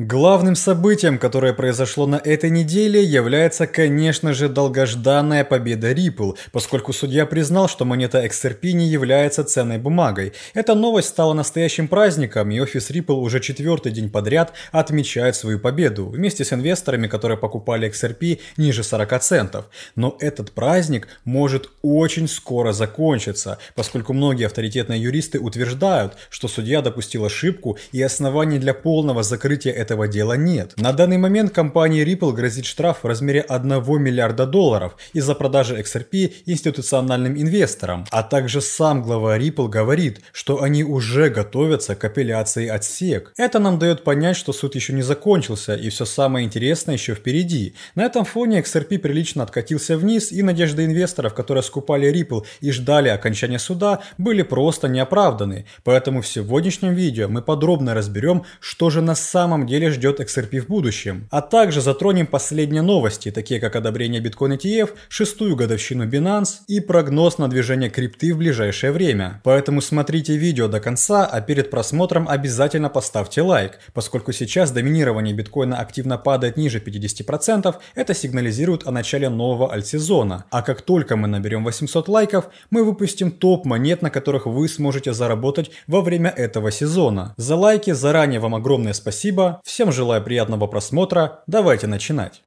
Главным событием, которое произошло на этой неделе, является, конечно же, долгожданная победа Ripple, поскольку судья признал, что монета XRP не является ценной бумагой. Эта новость стала настоящим праздником, и офис Ripple уже четвертый день подряд отмечает свою победу, вместе с инвесторами, которые покупали XRP ниже 40 центов. Но этот праздник может очень скоро закончиться, поскольку многие авторитетные юристы утверждают, что судья допустил ошибку и оснований для полного закрытия этого этого дела нет. На данный момент компании Ripple грозит штраф в размере 1 миллиарда долларов из-за продажи XRP институциональным инвесторам. А также сам глава Ripple говорит, что они уже готовятся к апелляции отсек. Это нам дает понять, что суд еще не закончился и все самое интересное еще впереди. На этом фоне XRP прилично откатился вниз и надежды инвесторов, которые скупали Ripple и ждали окончания суда, были просто неоправданы. Поэтому в сегодняшнем видео мы подробно разберем, что же на самом деле деле ждет XRP в будущем. А также затронем последние новости, такие как одобрение Bitcoin ETF, шестую годовщину Binance и прогноз на движение крипты в ближайшее время. Поэтому смотрите видео до конца, а перед просмотром обязательно поставьте лайк, поскольку сейчас доминирование биткоина активно падает ниже 50%, это сигнализирует о начале нового альтсезона. А как только мы наберем 800 лайков, мы выпустим топ монет, на которых вы сможете заработать во время этого сезона. За лайки заранее вам огромное спасибо. Всем желаю приятного просмотра, давайте начинать.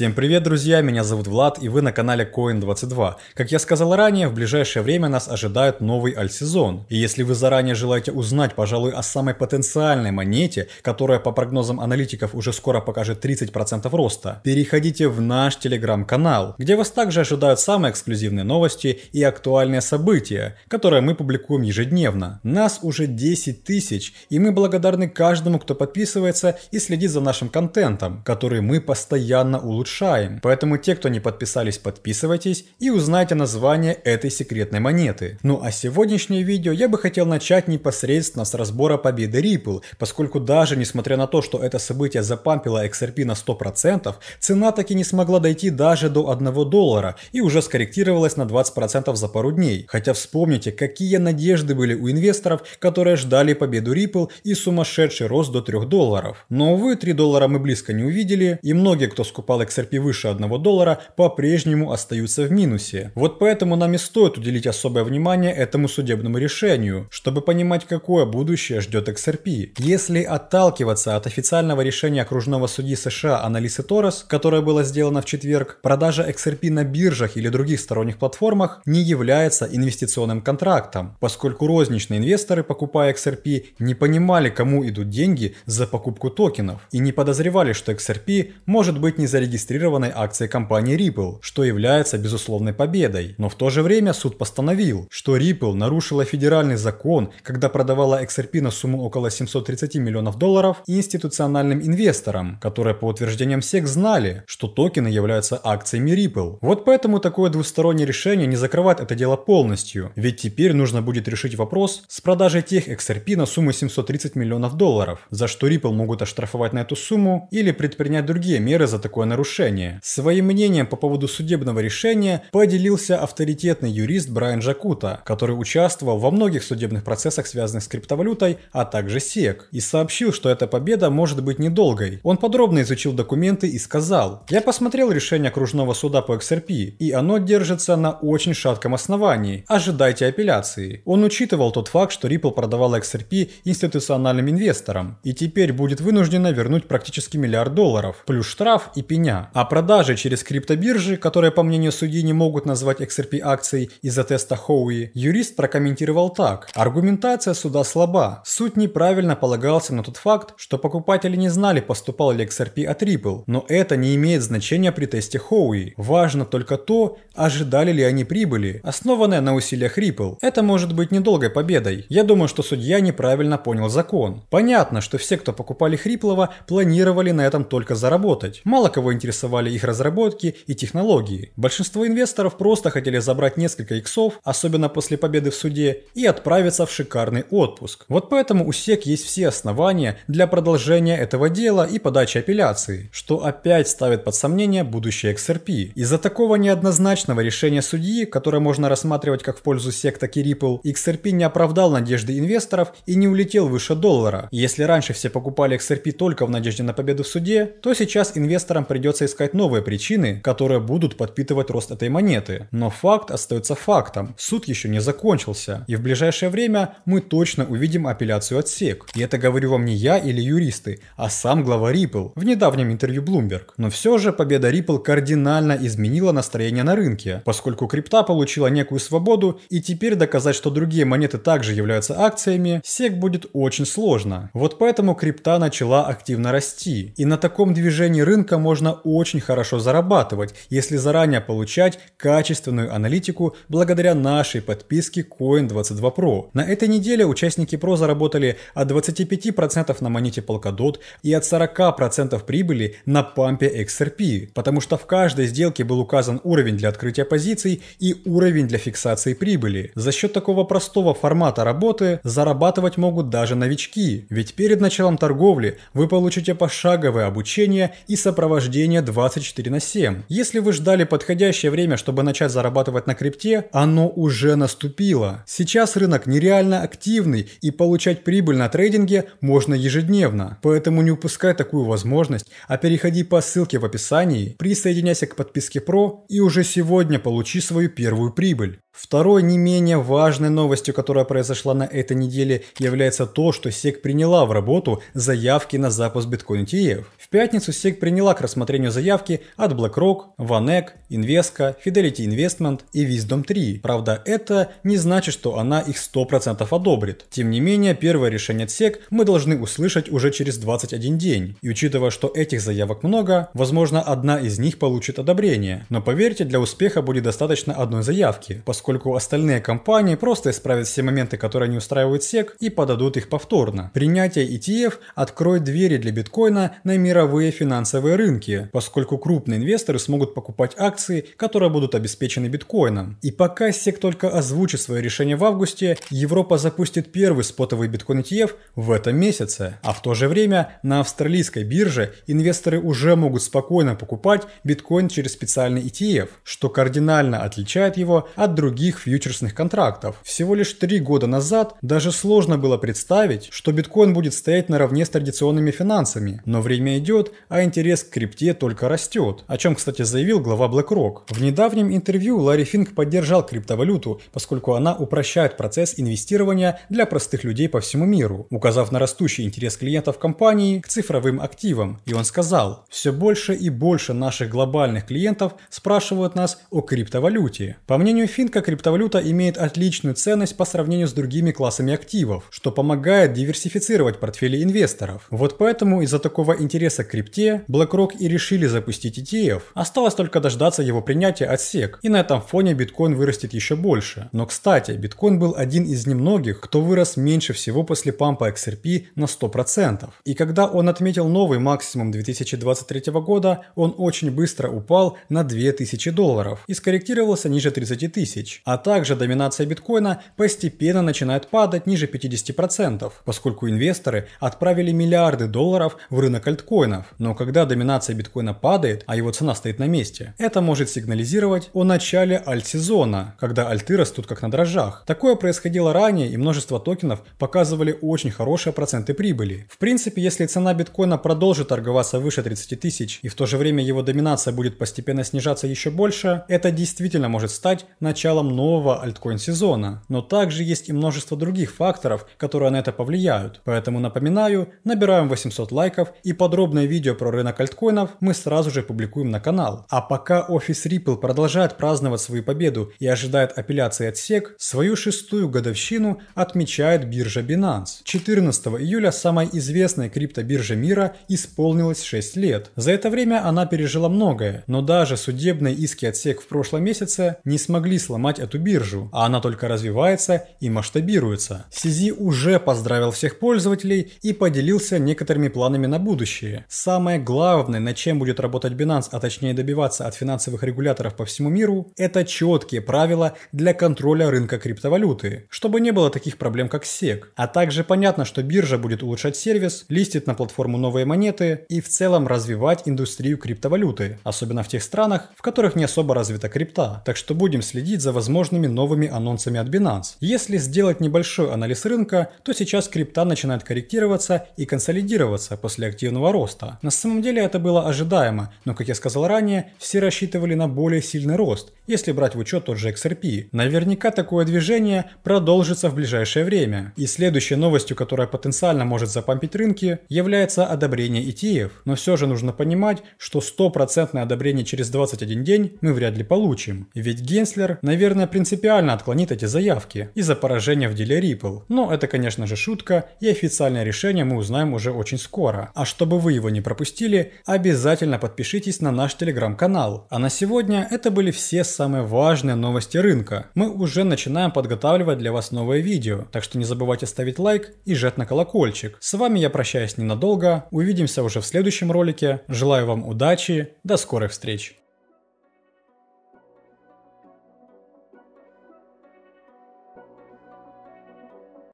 Всем привет, друзья! Меня зовут Влад, и вы на канале Coin22. Как я сказал ранее, в ближайшее время нас ожидает новый альт-сезон. И если вы заранее желаете узнать, пожалуй, о самой потенциальной монете, которая по прогнозам аналитиков уже скоро покажет 30% роста, переходите в наш телеграм-канал, где вас также ожидают самые эксклюзивные новости и актуальные события, которые мы публикуем ежедневно. Нас уже 10 тысяч, и мы благодарны каждому, кто подписывается и следит за нашим контентом, который мы постоянно улучшаем Шаем, поэтому те, кто не подписались, подписывайтесь и узнайте название этой секретной монеты. Ну а сегодняшнее видео я бы хотел начать непосредственно с разбора победы Ripple, поскольку даже несмотря на то, что это событие запампило XRP на 100%, цена таки не смогла дойти даже до 1 доллара и уже скорректировалась на 20% за пару дней. Хотя вспомните, какие надежды были у инвесторов, которые ждали победу Ripple и сумасшедший рост до 3 долларов. Но увы, 3 доллара мы близко не увидели, и многие, кто скупал XRP XRP выше 1 доллара, по-прежнему остаются в минусе. Вот поэтому нам и стоит уделить особое внимание этому судебному решению, чтобы понимать, какое будущее ждет XRP. Если отталкиваться от официального решения окружного судьи США Аналисы Торрес, которое было сделано в четверг, продажа XRP на биржах или других сторонних платформах не является инвестиционным контрактом, поскольку розничные инвесторы, покупая XRP, не понимали, кому идут деньги за покупку токенов и не подозревали, что XRP может быть не зарегистрирован зарегистрированной акции компании Ripple, что является безусловной победой. Но в то же время суд постановил, что Ripple нарушила федеральный закон, когда продавала XRP на сумму около 730 миллионов долларов институциональным инвесторам, которые по утверждениям SEC знали, что токены являются акциями Ripple. Вот поэтому такое двустороннее решение не закрывает это дело полностью, ведь теперь нужно будет решить вопрос с продажей тех XRP на сумму 730 миллионов долларов, за что Ripple могут оштрафовать на эту сумму или предпринять другие меры за такое нарушение нарушения. Своим мнением по поводу судебного решения поделился авторитетный юрист Брайан Жакута, который участвовал во многих судебных процессах, связанных с криптовалютой, а также Сек, и сообщил, что эта победа может быть недолгой. Он подробно изучил документы и сказал, «Я посмотрел решение окружного суда по XRP, и оно держится на очень шатком основании. Ожидайте апелляции». Он учитывал тот факт, что Ripple продавала XRP институциональным инвесторам, и теперь будет вынуждена вернуть практически миллиард долларов, плюс штраф и пеня рынка, а продажи через криптобиржи, которые, по мнению судьи, не могут назвать XRP акцией из-за теста Хоуи, юрист прокомментировал так. Аргументация суда слаба. Суд неправильно полагался на тот факт, что покупатели не знали, поступал ли XRP от Ripple, но это не имеет значения при тесте Хоуи. Важно только то, ожидали ли они прибыли, основанная на усилиях Ripple. Это может быть недолгой победой. Я думаю, что судья неправильно понял закон. Понятно, что все, кто покупали Хриплова, планировали на этом только заработать. Мало кого интересует" интересовали их разработки и технологии. Большинство инвесторов просто хотели забрать несколько иксов, особенно после победы в суде, и отправиться в шикарный отпуск. Вот поэтому у СЕК есть все основания для продолжения этого дела и подачи апелляции, что опять ставит под сомнение будущее XRP. Из-за такого неоднозначного решения судьи, которое можно рассматривать как в пользу СЕК, так и Ripple, XRP не оправдал надежды инвесторов и не улетел выше доллара. Если раньше все покупали XRP только в надежде на победу в суде, то сейчас инвесторам придется придется искать новые причины, которые будут подпитывать рост этой монеты. Но факт остается фактом. Суд еще не закончился. И в ближайшее время мы точно увидим апелляцию от SEC. И это говорю вам не я или юристы, а сам глава Ripple в недавнем интервью Bloomberg. Но все же победа Ripple кардинально изменила настроение на рынке, поскольку крипта получила некую свободу и теперь доказать, что другие монеты также являются акциями, SEC будет очень сложно. Вот поэтому крипта начала активно расти. И на таком движении рынка можно очень хорошо зарабатывать, если заранее получать качественную аналитику благодаря нашей подписке Coin22 Pro. На этой неделе участники Pro заработали от 25% на монете Polkadot и от 40% прибыли на пампе XRP, потому что в каждой сделке был указан уровень для открытия позиций и уровень для фиксации прибыли. За счет такого простого формата работы зарабатывать могут даже новички, ведь перед началом торговли вы получите пошаговое обучение и сопровождение приложение 24 на 7. Если вы ждали подходящее время, чтобы начать зарабатывать на крипте, оно уже наступило. Сейчас рынок нереально активный и получать прибыль на трейдинге можно ежедневно. Поэтому не упускай такую возможность, а переходи по ссылке в описании, присоединяйся к подписке Pro и уже сегодня получи свою первую прибыль. Второй не менее важной новостью, которая произошла на этой неделе, является то, что SEC приняла в работу заявки на запуск биткоин ETF. В пятницу SEC приняла к рассмотрению заявки от BlackRock, Vanek, Invesco, Fidelity Investment и Wisdom 3. Правда, это не значит, что она их 100% одобрит. Тем не менее, первое решение от SEC мы должны услышать уже через 21 день. И учитывая, что этих заявок много, возможно, одна из них получит одобрение. Но поверьте, для успеха будет достаточно одной заявки. По поскольку остальные компании просто исправят все моменты, которые не устраивают SEC и подадут их повторно. Принятие ETF откроет двери для биткоина на мировые финансовые рынки, поскольку крупные инвесторы смогут покупать акции, которые будут обеспечены биткоином. И пока SEC только озвучит свое решение в августе, Европа запустит первый спотовый биткоин ETF в этом месяце. А в то же время на австралийской бирже инвесторы уже могут спокойно покупать биткоин через специальный ETF, что кардинально отличает его от других других фьючерсных контрактов. Всего лишь три года назад даже сложно было представить, что биткоин будет стоять наравне с традиционными финансами. Но время идет, а интерес к крипте только растет, о чем, кстати, заявил глава BlackRock. В недавнем интервью Ларри Финк поддержал криптовалюту, поскольку она упрощает процесс инвестирования для простых людей по всему миру, указав на растущий интерес клиентов компании к цифровым активам. И он сказал, все больше и больше наших глобальных клиентов спрашивают нас о криптовалюте. По мнению Финка, Однако криптовалюта имеет отличную ценность по сравнению с другими классами активов, что помогает диверсифицировать портфели инвесторов. Вот поэтому из-за такого интереса к крипте BlackRock и решили запустить ETF. Осталось только дождаться его принятия от SEC, и на этом фоне биткоин вырастет еще больше. Но, кстати, биткоин был один из немногих, кто вырос меньше всего после пампа XRP на 100%. И когда он отметил новый максимум 2023 года, он очень быстро упал на 2000 долларов и скорректировался ниже 30 тысяч тысяч, а также доминация биткоина постепенно начинает падать ниже 50%, поскольку инвесторы отправили миллиарды долларов в рынок альткоинов. Но когда доминация биткоина падает, а его цена стоит на месте, это может сигнализировать о начале альт-сезона, когда альты растут как на дрожжах. Такое происходило ранее, и множество токенов показывали очень хорошие проценты прибыли. В принципе, если цена биткоина продолжит торговаться выше 30 тысяч, и в то же время его доминация будет постепенно снижаться еще больше, это действительно может стать началом началом нового альткоин-сезона, но также есть и множество других факторов, которые на это повлияют. Поэтому напоминаю, набираем 800 лайков и подробное видео про рынок альткоинов мы сразу же публикуем на канал. А пока офис Ripple продолжает праздновать свою победу и ожидает апелляции от SEC, свою шестую годовщину отмечает биржа Binance. 14 июля самой известной криптобирже мира исполнилось 6 лет. За это время она пережила многое, но даже судебные иски от SEC в прошлом месяце не смогли сломать ломать эту биржу, а она только развивается и масштабируется. CZ уже поздравил всех пользователей и поделился некоторыми планами на будущее. Самое главное, над чем будет работать Binance, а точнее добиваться от финансовых регуляторов по всему миру, это четкие правила для контроля рынка криптовалюты, чтобы не было таких проблем, как SEC. А также понятно, что биржа будет улучшать сервис, листит на платформу новые монеты и в целом развивать индустрию криптовалюты, особенно в тех странах, в которых не особо развита крипта. Так что будем следить за возможными новыми анонсами от Binance. Если сделать небольшой анализ рынка, то сейчас крипта начинает корректироваться и консолидироваться после активного роста. На самом деле это было ожидаемо, но, как я сказал ранее, все рассчитывали на более сильный рост, если брать в учет тот же XRP. Наверняка такое движение продолжится в ближайшее время. И следующей новостью, которая потенциально может запомпить рынки, является одобрение ETF. Но все же нужно понимать, что стопроцентное одобрение через 21 день мы вряд ли получим. Ведь Генслер, наверное, наверное, принципиально отклонит эти заявки из-за поражения в деле Ripple. Но это, конечно же, шутка, и официальное решение мы узнаем уже очень скоро. А чтобы вы его не пропустили, обязательно подпишитесь на наш телеграм-канал. А на сегодня это были все самые важные новости рынка. Мы уже начинаем подготавливать для вас новое видео, так что не забывайте ставить лайк и жать на колокольчик. С вами я прощаюсь ненадолго, увидимся уже в следующем ролике. Желаю вам удачи, до скорых встреч!